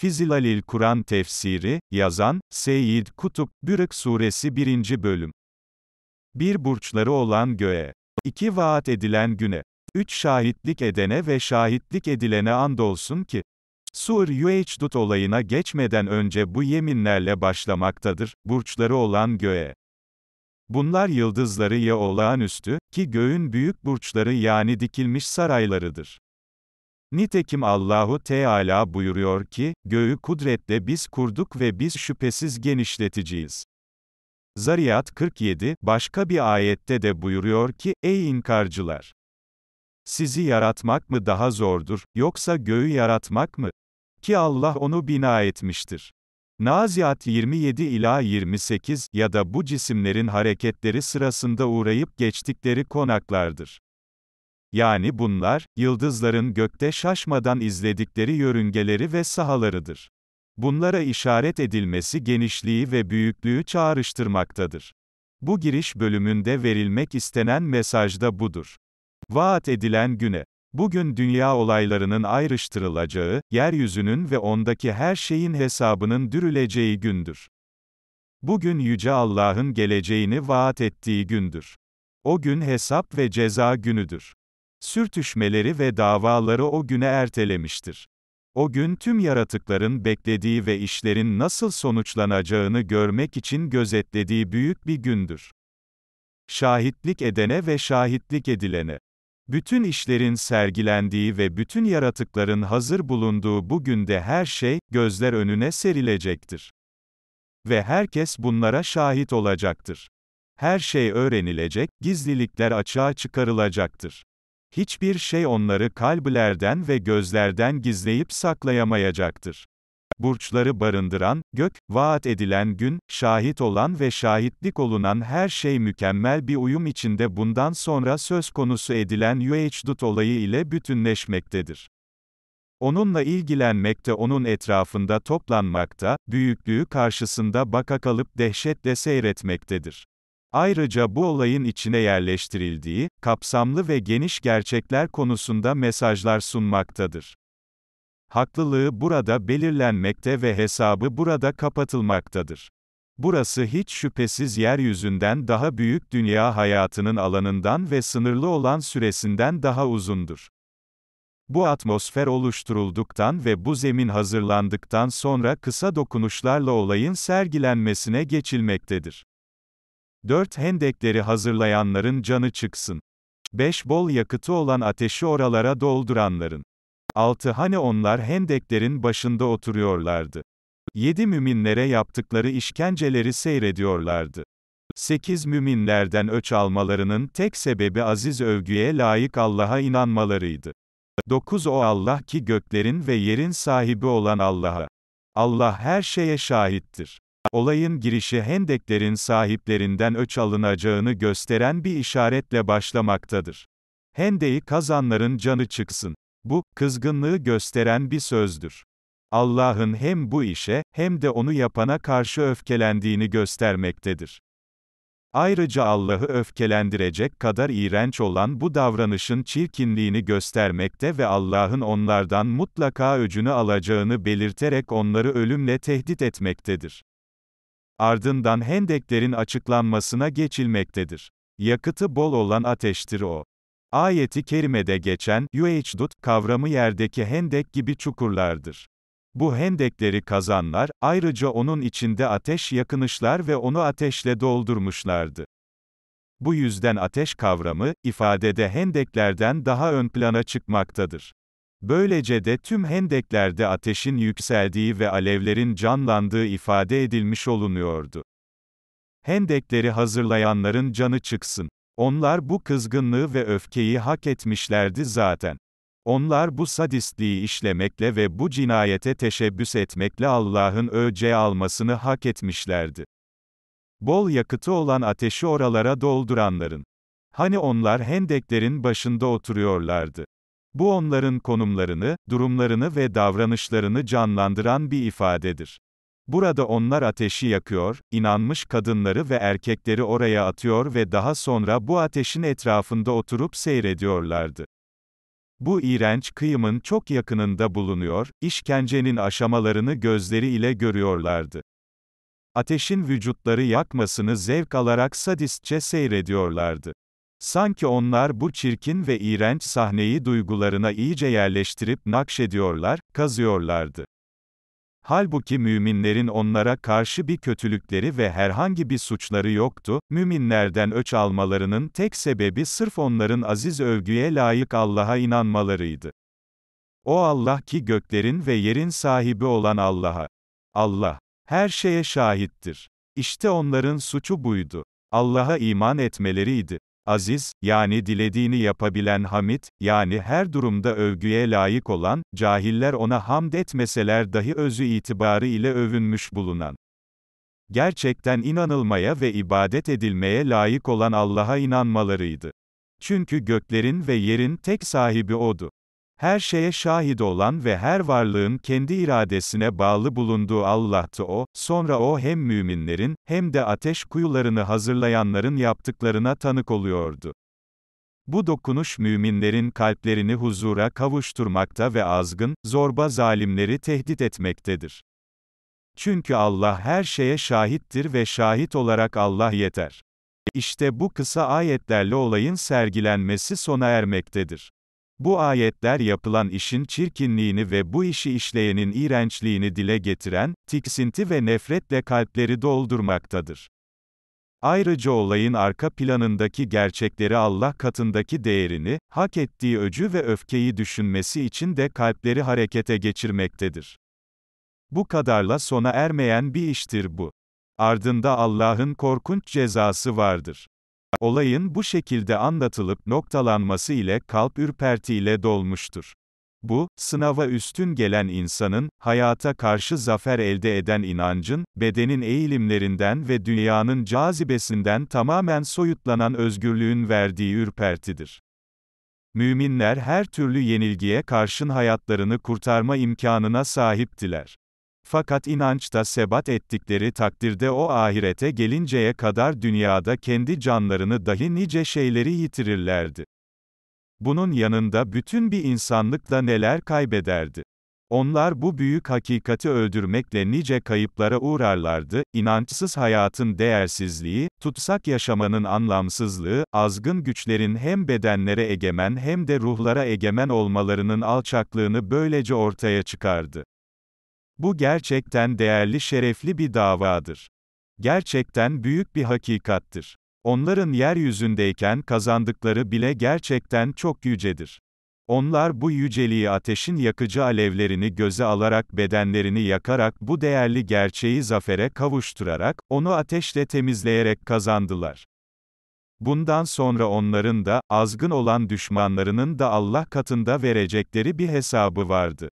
Fizilalil Kur'an tefsiri, yazan, Seyyid Kutup, Bürük Suresi 1. Bölüm. Bir burçları olan göğe. iki vaat edilen güne. Üç şahitlik edene ve şahitlik edilene andolsun ki, Sur Yüeçdut olayına geçmeden önce bu yeminlerle başlamaktadır, burçları olan göğe. Bunlar yıldızları ya olağanüstü, ki göğün büyük burçları yani dikilmiş saraylarıdır. Nitekim Allahu Teala buyuruyor ki, göğü kudretle biz kurduk ve biz şüphesiz genişleticiyiz. Zariyat 47, başka bir ayette de buyuruyor ki, ey inkarcılar! Sizi yaratmak mı daha zordur, yoksa göğü yaratmak mı? Ki Allah onu bina etmiştir. Naziat 27 ila 28 ya da bu cisimlerin hareketleri sırasında uğrayıp geçtikleri konaklardır. Yani bunlar, yıldızların gökte şaşmadan izledikleri yörüngeleri ve sahalarıdır. Bunlara işaret edilmesi genişliği ve büyüklüğü çağrıştırmaktadır. Bu giriş bölümünde verilmek istenen mesaj da budur. Vaat edilen güne. Bugün dünya olaylarının ayrıştırılacağı, yeryüzünün ve ondaki her şeyin hesabının dürüleceği gündür. Bugün Yüce Allah'ın geleceğini vaat ettiği gündür. O gün hesap ve ceza günüdür sürtüşmeleri ve davaları o güne ertelemiştir. O gün tüm yaratıkların beklediği ve işlerin nasıl sonuçlanacağını görmek için gözetlediği büyük bir gündür. Şahitlik edene ve şahitlik edilene. Bütün işlerin sergilendiği ve bütün yaratıkların hazır bulunduğu bu günde her şey, gözler önüne serilecektir. Ve herkes bunlara şahit olacaktır. Her şey öğrenilecek, gizlilikler açığa çıkarılacaktır. Hiçbir şey onları kalplerden ve gözlerden gizleyip saklayamayacaktır. Burçları barındıran, gök, vaat edilen gün, şahit olan ve şahitlik olunan her şey mükemmel bir uyum içinde bundan sonra söz konusu edilen Yüeçdut olayı ile bütünleşmektedir. Onunla ilgilenmekte onun etrafında toplanmakta, büyüklüğü karşısında baka kalıp dehşetle seyretmektedir. Ayrıca bu olayın içine yerleştirildiği, kapsamlı ve geniş gerçekler konusunda mesajlar sunmaktadır. Haklılığı burada belirlenmekte ve hesabı burada kapatılmaktadır. Burası hiç şüphesiz yeryüzünden daha büyük dünya hayatının alanından ve sınırlı olan süresinden daha uzundur. Bu atmosfer oluşturulduktan ve bu zemin hazırlandıktan sonra kısa dokunuşlarla olayın sergilenmesine geçilmektedir. 4. Hendekleri hazırlayanların canı çıksın. 5. Bol yakıtı olan ateşi oralara dolduranların. 6. Hani onlar hendeklerin başında oturuyorlardı. 7. Müminlere yaptıkları işkenceleri seyrediyorlardı. 8. Müminlerden öç almalarının tek sebebi aziz övgüye layık Allah'a inanmalarıydı. 9. O Allah ki göklerin ve yerin sahibi olan Allah'a. Allah her şeye şahittir. Olayın girişi hendeklerin sahiplerinden öç alınacağını gösteren bir işaretle başlamaktadır. Hendeyi kazanların canı çıksın. Bu, kızgınlığı gösteren bir sözdür. Allah'ın hem bu işe, hem de onu yapana karşı öfkelendiğini göstermektedir. Ayrıca Allah'ı öfkelendirecek kadar iğrenç olan bu davranışın çirkinliğini göstermekte ve Allah'ın onlardan mutlaka öcünü alacağını belirterek onları ölümle tehdit etmektedir. Ardından hendeklerin açıklanmasına geçilmektedir. Yakıtı bol olan ateştir o. Ayeti kerimede geçen, yueçdut, kavramı yerdeki hendek gibi çukurlardır. Bu hendekleri kazanlar, ayrıca onun içinde ateş yakınışlar ve onu ateşle doldurmuşlardı. Bu yüzden ateş kavramı, ifadede hendeklerden daha ön plana çıkmaktadır. Böylece de tüm hendeklerde ateşin yükseldiği ve alevlerin canlandığı ifade edilmiş olunuyordu. Hendekleri hazırlayanların canı çıksın. Onlar bu kızgınlığı ve öfkeyi hak etmişlerdi zaten. Onlar bu sadistliği işlemekle ve bu cinayete teşebbüs etmekle Allah'ın öce almasını hak etmişlerdi. Bol yakıtı olan ateşi oralara dolduranların. Hani onlar hendeklerin başında oturuyorlardı. Bu onların konumlarını, durumlarını ve davranışlarını canlandıran bir ifadedir. Burada onlar ateşi yakıyor, inanmış kadınları ve erkekleri oraya atıyor ve daha sonra bu ateşin etrafında oturup seyrediyorlardı. Bu iğrenç kıyımın çok yakınında bulunuyor, işkencenin aşamalarını gözleriyle görüyorlardı. Ateşin vücutları yakmasını zevk alarak sadistçe seyrediyorlardı. Sanki onlar bu çirkin ve iğrenç sahneyi duygularına iyice yerleştirip nakşediyorlar, kazıyorlardı. Halbuki müminlerin onlara karşı bir kötülükleri ve herhangi bir suçları yoktu, müminlerden öç almalarının tek sebebi sırf onların aziz övgüye layık Allah'a inanmalarıydı. O Allah ki göklerin ve yerin sahibi olan Allah'a. Allah, her şeye şahittir. İşte onların suçu buydu. Allah'a iman etmeleriydi aziz, yani dilediğini yapabilen hamid, yani her durumda övgüye layık olan, cahiller ona hamd etmeseler dahi özü itibarı ile övünmüş bulunan. Gerçekten inanılmaya ve ibadet edilmeye layık olan Allah'a inanmalarıydı. Çünkü göklerin ve yerin tek sahibi O'du. Her şeye şahit olan ve her varlığın kendi iradesine bağlı bulunduğu Allah'tı o, sonra o hem müminlerin, hem de ateş kuyularını hazırlayanların yaptıklarına tanık oluyordu. Bu dokunuş müminlerin kalplerini huzura kavuşturmakta ve azgın, zorba zalimleri tehdit etmektedir. Çünkü Allah her şeye şahittir ve şahit olarak Allah yeter. İşte bu kısa ayetlerle olayın sergilenmesi sona ermektedir. Bu ayetler yapılan işin çirkinliğini ve bu işi işleyenin iğrençliğini dile getiren, tiksinti ve nefretle kalpleri doldurmaktadır. Ayrıca olayın arka planındaki gerçekleri Allah katındaki değerini, hak ettiği öcü ve öfkeyi düşünmesi için de kalpleri harekete geçirmektedir. Bu kadarla sona ermeyen bir iştir bu. Ardında Allah'ın korkunç cezası vardır. Olayın bu şekilde anlatılıp noktalanması ile kalp ürpertiyle dolmuştur. Bu, sınava üstün gelen insanın, hayata karşı zafer elde eden inancın, bedenin eğilimlerinden ve dünyanın cazibesinden tamamen soyutlanan özgürlüğün verdiği ürpertidir. Müminler her türlü yenilgiye karşın hayatlarını kurtarma imkanına sahiptiler. Fakat inançta sebat ettikleri takdirde o ahirete gelinceye kadar dünyada kendi canlarını dahi nice şeyleri yitirirlerdi. Bunun yanında bütün bir insanlık da neler kaybederdi? Onlar bu büyük hakikati öldürmekle nice kayıplara uğrarlardı, inançsız hayatın değersizliği, tutsak yaşamanın anlamsızlığı, azgın güçlerin hem bedenlere egemen hem de ruhlara egemen olmalarının alçaklığını böylece ortaya çıkardı. Bu gerçekten değerli şerefli bir davadır. Gerçekten büyük bir hakikattir. Onların yeryüzündeyken kazandıkları bile gerçekten çok yücedir. Onlar bu yüceliği ateşin yakıcı alevlerini göze alarak bedenlerini yakarak bu değerli gerçeği zafere kavuşturarak, onu ateşle temizleyerek kazandılar. Bundan sonra onların da, azgın olan düşmanlarının da Allah katında verecekleri bir hesabı vardı.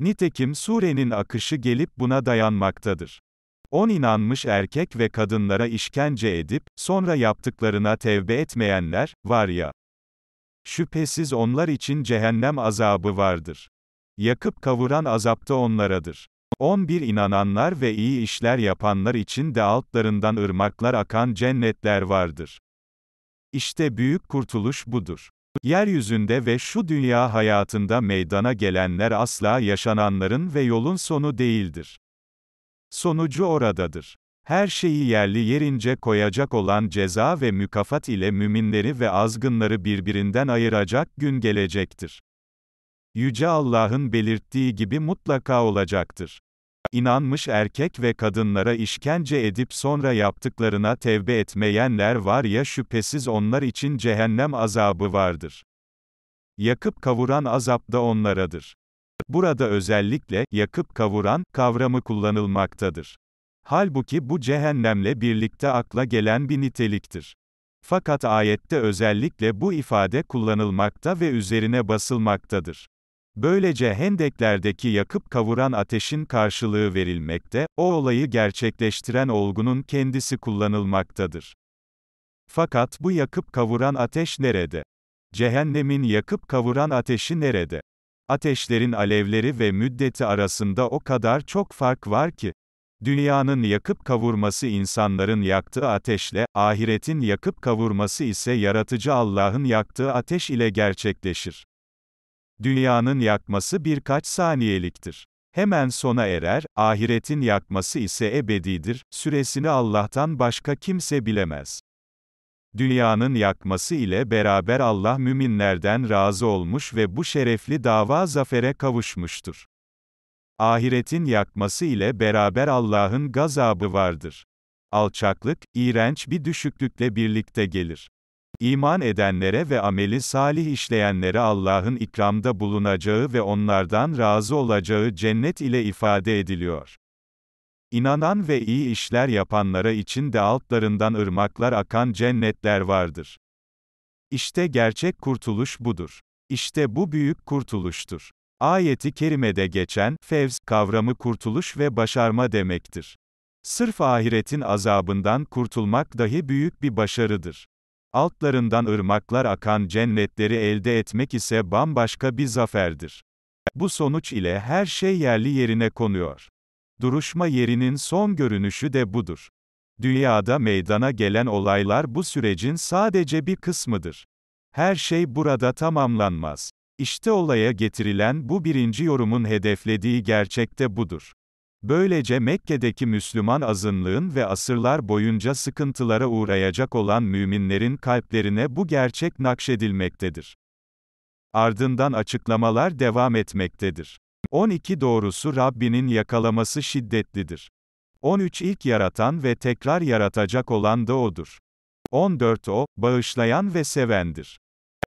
Nitekim surenin akışı gelip buna dayanmaktadır. On inanmış erkek ve kadınlara işkence edip, sonra yaptıklarına tevbe etmeyenler, var ya. Şüphesiz onlar için cehennem azabı vardır. Yakıp kavuran azapta onlaradır. 11 inananlar ve iyi işler yapanlar için de altlarından ırmaklar akan cennetler vardır. İşte büyük kurtuluş budur. Yeryüzünde ve şu dünya hayatında meydana gelenler asla yaşananların ve yolun sonu değildir. Sonucu oradadır. Her şeyi yerli yerince koyacak olan ceza ve mükafat ile müminleri ve azgınları birbirinden ayıracak gün gelecektir. Yüce Allah'ın belirttiği gibi mutlaka olacaktır. İnanmış erkek ve kadınlara işkence edip sonra yaptıklarına tevbe etmeyenler var ya şüphesiz onlar için cehennem azabı vardır. Yakıp kavuran azap da onlaradır. Burada özellikle, yakıp kavuran, kavramı kullanılmaktadır. Halbuki bu cehennemle birlikte akla gelen bir niteliktir. Fakat ayette özellikle bu ifade kullanılmakta ve üzerine basılmaktadır. Böylece hendeklerdeki yakıp kavuran ateşin karşılığı verilmekte, o olayı gerçekleştiren olgunun kendisi kullanılmaktadır. Fakat bu yakıp kavuran ateş nerede? Cehennemin yakıp kavuran ateşi nerede? Ateşlerin alevleri ve müddeti arasında o kadar çok fark var ki, Dünyanın yakıp kavurması insanların yaktığı ateşle, ahiretin yakıp kavurması ise yaratıcı Allah'ın yaktığı ateş ile gerçekleşir. Dünyanın yakması birkaç saniyeliktir. Hemen sona erer, ahiretin yakması ise ebedidir, süresini Allah'tan başka kimse bilemez. Dünyanın yakması ile beraber Allah müminlerden razı olmuş ve bu şerefli dava zafere kavuşmuştur. Ahiretin yakması ile beraber Allah'ın gazabı vardır. Alçaklık, iğrenç bir düşüklükle birlikte gelir. İman edenlere ve ameli salih işleyenlere Allah'ın ikramda bulunacağı ve onlardan razı olacağı cennet ile ifade ediliyor. İnanan ve iyi işler yapanlara için de altlarından ırmaklar akan cennetler vardır. İşte gerçek kurtuluş budur. İşte bu büyük kurtuluştur. Ayeti kerimede geçen fevz kavramı kurtuluş ve başarma demektir. Sırf ahiretin azabından kurtulmak dahi büyük bir başarıdır. Altlarından ırmaklar akan cennetleri elde etmek ise bambaşka bir zaferdir. Bu sonuç ile her şey yerli yerine konuyor. Duruşma yerinin son görünüşü de budur. Dünyada meydana gelen olaylar bu sürecin sadece bir kısmıdır. Her şey burada tamamlanmaz. İşte olaya getirilen bu birinci yorumun hedeflediği gerçekte budur. Böylece Mekke'deki Müslüman azınlığın ve asırlar boyunca sıkıntılara uğrayacak olan müminlerin kalplerine bu gerçek nakşedilmektedir. Ardından açıklamalar devam etmektedir. 12 doğrusu Rabbinin yakalaması şiddetlidir. 13 ilk yaratan ve tekrar yaratacak olan da odur. 14 o bağışlayan ve sevendir.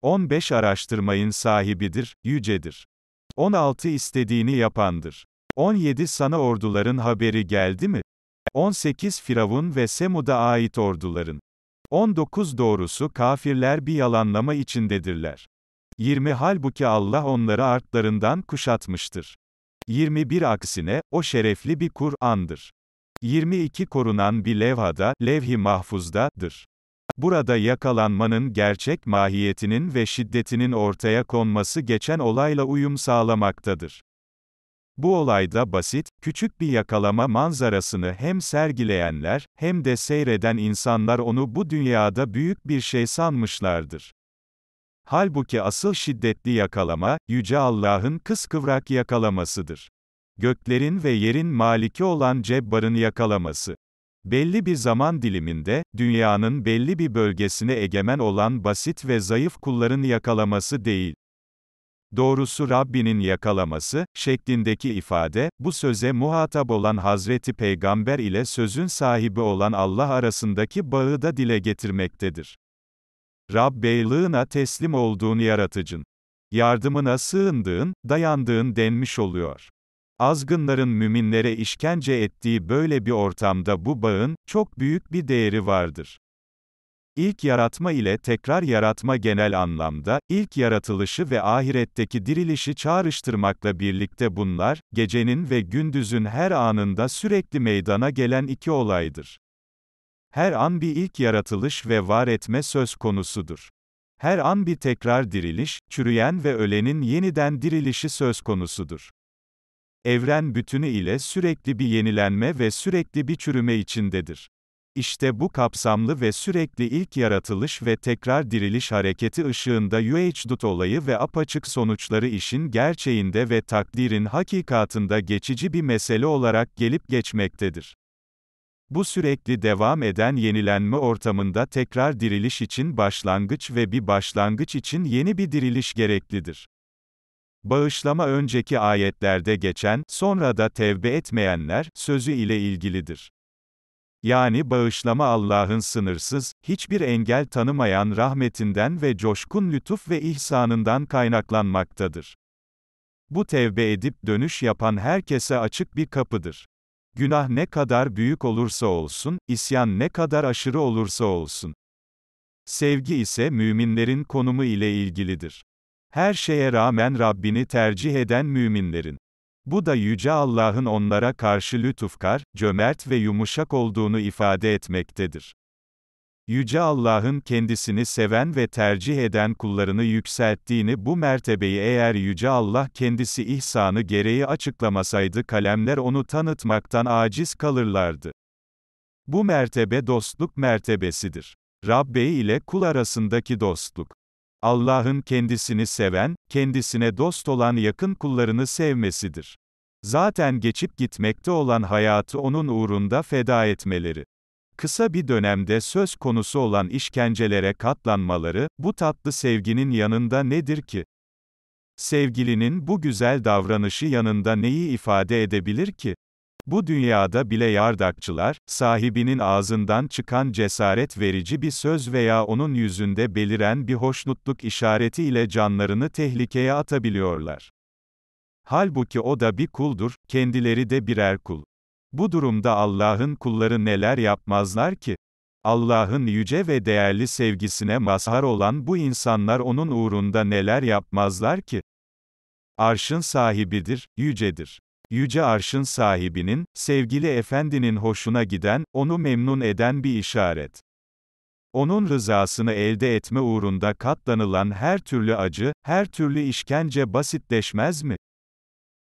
15 araştırmayın sahibidir, yücedir. 16 istediğini yapandır. 17 Sana orduların haberi geldi mi? 18 Firavun ve Semud'a ait orduların. 19 Doğrusu kafirler bir yalanlama içindedirler. 20 Halbuki Allah onları artlarından kuşatmıştır. 21 Aksine, o şerefli bir Kur'an'dır. 22 Korunan bir levhada, levh-i mahfuzdadır. Burada yakalanmanın gerçek mahiyetinin ve şiddetinin ortaya konması geçen olayla uyum sağlamaktadır. Bu olayda basit, küçük bir yakalama manzarasını hem sergileyenler, hem de seyreden insanlar onu bu dünyada büyük bir şey sanmışlardır. Halbuki asıl şiddetli yakalama, Yüce Allah'ın kıskıvrak yakalamasıdır. Göklerin ve yerin maliki olan Cebbar'ın yakalaması. Belli bir zaman diliminde, dünyanın belli bir bölgesine egemen olan basit ve zayıf kulların yakalaması değil doğrusu Rabbinin yakalaması, şeklindeki ifade, bu söze muhatap olan Hazreti Peygamber ile sözün sahibi olan Allah arasındaki bağı da dile getirmektedir. Rabbeylığına teslim olduğun yaratıcın, yardımına sığındığın, dayandığın denmiş oluyor. Azgınların müminlere işkence ettiği böyle bir ortamda bu bağın, çok büyük bir değeri vardır. İlk yaratma ile tekrar yaratma genel anlamda, ilk yaratılışı ve ahiretteki dirilişi çağrıştırmakla birlikte bunlar, gecenin ve gündüzün her anında sürekli meydana gelen iki olaydır. Her an bir ilk yaratılış ve var etme söz konusudur. Her an bir tekrar diriliş, çürüyen ve ölenin yeniden dirilişi söz konusudur. Evren bütünü ile sürekli bir yenilenme ve sürekli bir çürüme içindedir. İşte bu kapsamlı ve sürekli ilk yaratılış ve tekrar diriliş hareketi ışığında UHDUT olayı ve apaçık sonuçları işin gerçeğinde ve takdirin hakikatında geçici bir mesele olarak gelip geçmektedir. Bu sürekli devam eden yenilenme ortamında tekrar diriliş için başlangıç ve bir başlangıç için yeni bir diriliş gereklidir. Bağışlama önceki ayetlerde geçen, sonra da tevbe etmeyenler, sözü ile ilgilidir yani bağışlama Allah'ın sınırsız, hiçbir engel tanımayan rahmetinden ve coşkun lütuf ve ihsanından kaynaklanmaktadır. Bu tevbe edip dönüş yapan herkese açık bir kapıdır. Günah ne kadar büyük olursa olsun, isyan ne kadar aşırı olursa olsun. Sevgi ise müminlerin konumu ile ilgilidir. Her şeye rağmen Rabbini tercih eden müminlerin bu da Yüce Allah'ın onlara karşı lütufkar, cömert ve yumuşak olduğunu ifade etmektedir. Yüce Allah'ın kendisini seven ve tercih eden kullarını yükselttiğini bu mertebeyi eğer Yüce Allah kendisi ihsanı gereği açıklamasaydı kalemler onu tanıtmaktan aciz kalırlardı. Bu mertebe dostluk mertebesidir. Rabbe ile kul arasındaki dostluk. Allah'ın kendisini seven, kendisine dost olan yakın kullarını sevmesidir. Zaten geçip gitmekte olan hayatı onun uğrunda feda etmeleri. Kısa bir dönemde söz konusu olan işkencelere katlanmaları, bu tatlı sevginin yanında nedir ki? Sevgilinin bu güzel davranışı yanında neyi ifade edebilir ki? Bu dünyada bile yardakçılar, sahibinin ağzından çıkan cesaret verici bir söz veya onun yüzünde beliren bir hoşnutluk işaretiyle canlarını tehlikeye atabiliyorlar. Halbuki o da bir kuldur, kendileri de birer kul. Bu durumda Allah'ın kulları neler yapmazlar ki? Allah'ın yüce ve değerli sevgisine mazhar olan bu insanlar onun uğrunda neler yapmazlar ki? Arşın sahibidir, yücedir. Yüce Arş'ın sahibinin, sevgili efendinin hoşuna giden, onu memnun eden bir işaret. Onun rızasını elde etme uğrunda katlanılan her türlü acı, her türlü işkence basitleşmez mi?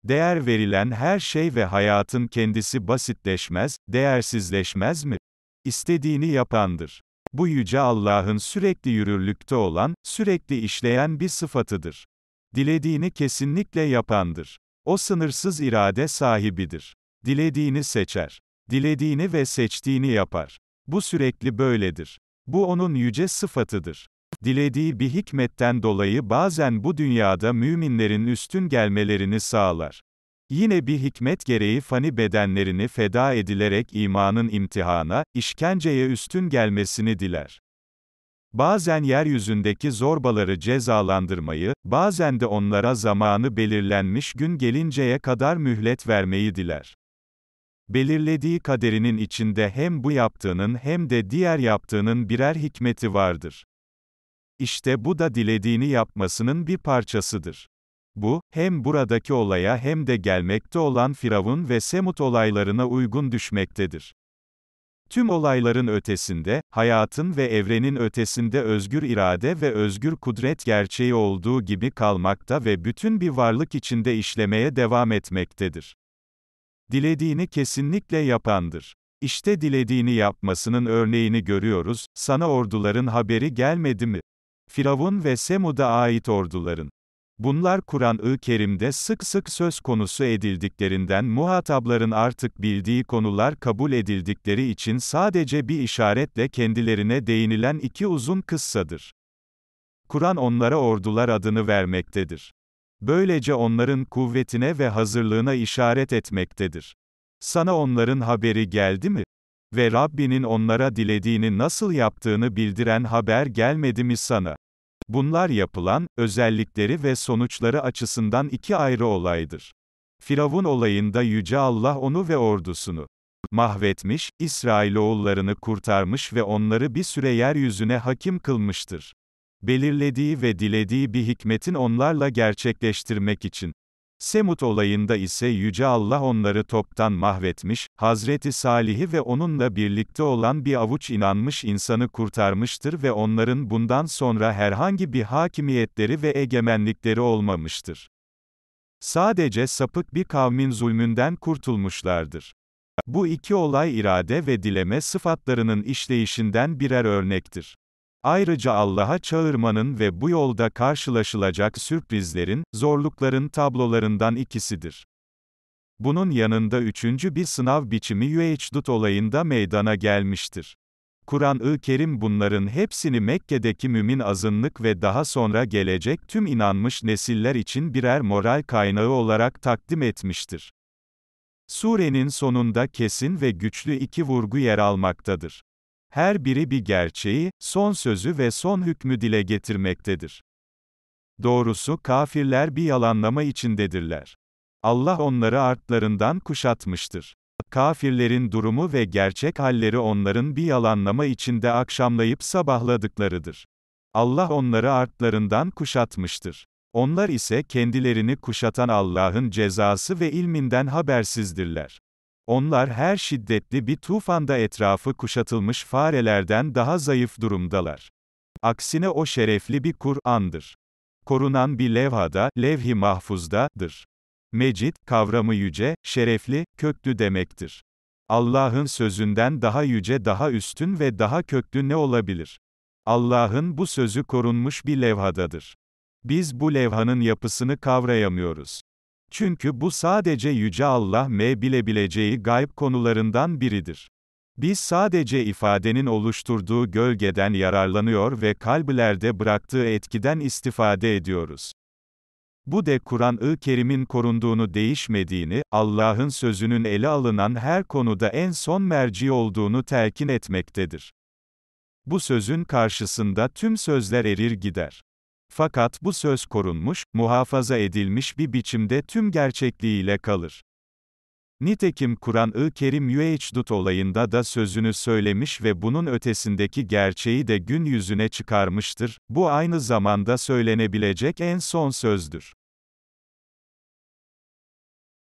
Değer verilen her şey ve hayatın kendisi basitleşmez, değersizleşmez mi? İstediğini yapandır. Bu yüce Allah'ın sürekli yürürlükte olan, sürekli işleyen bir sıfatıdır. Dilediğini kesinlikle yapandır. O sınırsız irade sahibidir. Dilediğini seçer. Dilediğini ve seçtiğini yapar. Bu sürekli böyledir. Bu onun yüce sıfatıdır. Dilediği bir hikmetten dolayı bazen bu dünyada müminlerin üstün gelmelerini sağlar. Yine bir hikmet gereği fani bedenlerini feda edilerek imanın imtihana, işkenceye üstün gelmesini diler. Bazen yeryüzündeki zorbaları cezalandırmayı, bazen de onlara zamanı belirlenmiş gün gelinceye kadar mühlet vermeyi diler. Belirlediği kaderinin içinde hem bu yaptığının hem de diğer yaptığının birer hikmeti vardır. İşte bu da dilediğini yapmasının bir parçasıdır. Bu, hem buradaki olaya hem de gelmekte olan Firavun ve Semut olaylarına uygun düşmektedir. Tüm olayların ötesinde, hayatın ve evrenin ötesinde özgür irade ve özgür kudret gerçeği olduğu gibi kalmakta ve bütün bir varlık içinde işlemeye devam etmektedir. Dilediğini kesinlikle yapandır. İşte dilediğini yapmasının örneğini görüyoruz, sana orduların haberi gelmedi mi? Firavun ve Semud'a ait orduların. Bunlar Kur'an-ı Kerim'de sık sık söz konusu edildiklerinden muhatapların artık bildiği konular kabul edildikleri için sadece bir işaretle kendilerine değinilen iki uzun kıssadır. Kur'an onlara ordular adını vermektedir. Böylece onların kuvvetine ve hazırlığına işaret etmektedir. Sana onların haberi geldi mi? Ve Rabbinin onlara dilediğini nasıl yaptığını bildiren haber gelmedi mi sana? Bunlar yapılan, özellikleri ve sonuçları açısından iki ayrı olaydır. Firavun olayında Yüce Allah onu ve ordusunu mahvetmiş, İsrailoğullarını kurtarmış ve onları bir süre yeryüzüne hakim kılmıştır. Belirlediği ve dilediği bir hikmetin onlarla gerçekleştirmek için Semut olayında ise Yüce Allah onları toptan mahvetmiş, Hazreti Salih'i ve onunla birlikte olan bir avuç inanmış insanı kurtarmıştır ve onların bundan sonra herhangi bir hakimiyetleri ve egemenlikleri olmamıştır. Sadece sapık bir kavmin zulmünden kurtulmuşlardır. Bu iki olay irade ve dileme sıfatlarının işleyişinden birer örnektir. Ayrıca Allah'a çağırmanın ve bu yolda karşılaşılacak sürprizlerin, zorlukların tablolarından ikisidir. Bunun yanında üçüncü bir sınav biçimi Yüeçdut olayında meydana gelmiştir. Kur'an-ı Kerim bunların hepsini Mekke'deki mümin azınlık ve daha sonra gelecek tüm inanmış nesiller için birer moral kaynağı olarak takdim etmiştir. Surenin sonunda kesin ve güçlü iki vurgu yer almaktadır her biri bir gerçeği, son sözü ve son hükmü dile getirmektedir. Doğrusu kafirler bir yalanlama içindedirler. Allah onları artlarından kuşatmıştır. Kafirlerin durumu ve gerçek halleri onların bir yalanlama içinde akşamlayıp sabahladıklarıdır. Allah onları artlarından kuşatmıştır. Onlar ise kendilerini kuşatan Allah'ın cezası ve ilminden habersizdirler. Onlar her şiddetli bir tufanda etrafı kuşatılmış farelerden daha zayıf durumdalar. Aksine o şerefli bir Kur'an'dır. Korunan bir levhada, levh-i mahfuzdadır. Mecid, kavramı yüce, şerefli, köklü demektir. Allah'ın sözünden daha yüce, daha üstün ve daha köklü ne olabilir? Allah'ın bu sözü korunmuş bir levhadadır. Biz bu levhanın yapısını kavrayamıyoruz. Çünkü bu sadece Yüce Allah M bilebileceği gayb konularından biridir. Biz sadece ifadenin oluşturduğu gölgeden yararlanıyor ve kalbilerde bıraktığı etkiden istifade ediyoruz. Bu de Kur'an-ı Kerim'in korunduğunu değişmediğini, Allah'ın sözünün ele alınan her konuda en son merci olduğunu telkin etmektedir. Bu sözün karşısında tüm sözler erir gider. Fakat bu söz korunmuş, muhafaza edilmiş bir biçimde tüm gerçekliğiyle kalır. Nitekim Kur'an-ı Kerim Yüecdut olayında da sözünü söylemiş ve bunun ötesindeki gerçeği de gün yüzüne çıkarmıştır, bu aynı zamanda söylenebilecek en son sözdür.